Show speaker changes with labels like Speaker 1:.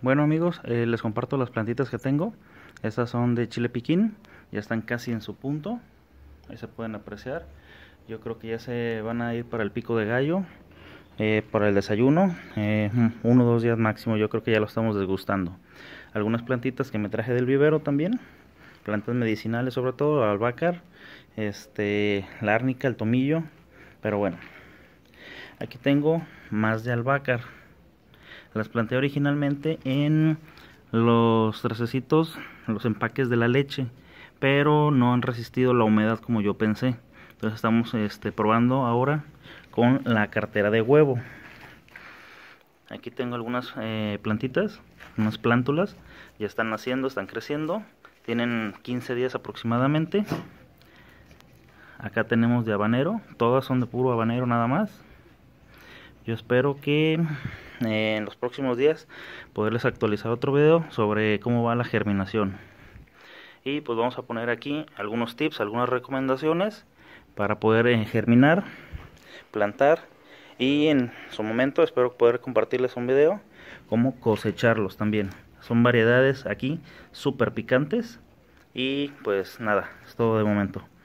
Speaker 1: Bueno amigos, eh, les comparto las plantitas que tengo. Estas son de chile piquín, ya están casi en su punto. Ahí se pueden apreciar. Yo creo que ya se van a ir para el pico de gallo, eh, para el desayuno. Eh, mm, uno o dos días máximo, yo creo que ya lo estamos desgustando. Algunas plantitas que me traje del vivero también. Plantas medicinales sobre todo, albahaca, este, la árnica, el tomillo. Pero bueno, aquí tengo más de albacar las planteé originalmente en los trasecitos, los empaques de la leche, pero no han resistido la humedad como yo pensé. Entonces estamos este, probando ahora con la cartera de huevo. Aquí tengo algunas eh, plantitas, unas plántulas, ya están naciendo, están creciendo, tienen 15 días aproximadamente. Acá tenemos de habanero, todas son de puro habanero nada más. Yo espero que eh, en los próximos días poderles actualizar otro video sobre cómo va la germinación. Y pues vamos a poner aquí algunos tips, algunas recomendaciones para poder eh, germinar, plantar y en su momento espero poder compartirles un video cómo cosecharlos también. Son variedades aquí súper picantes y pues nada, es todo de momento.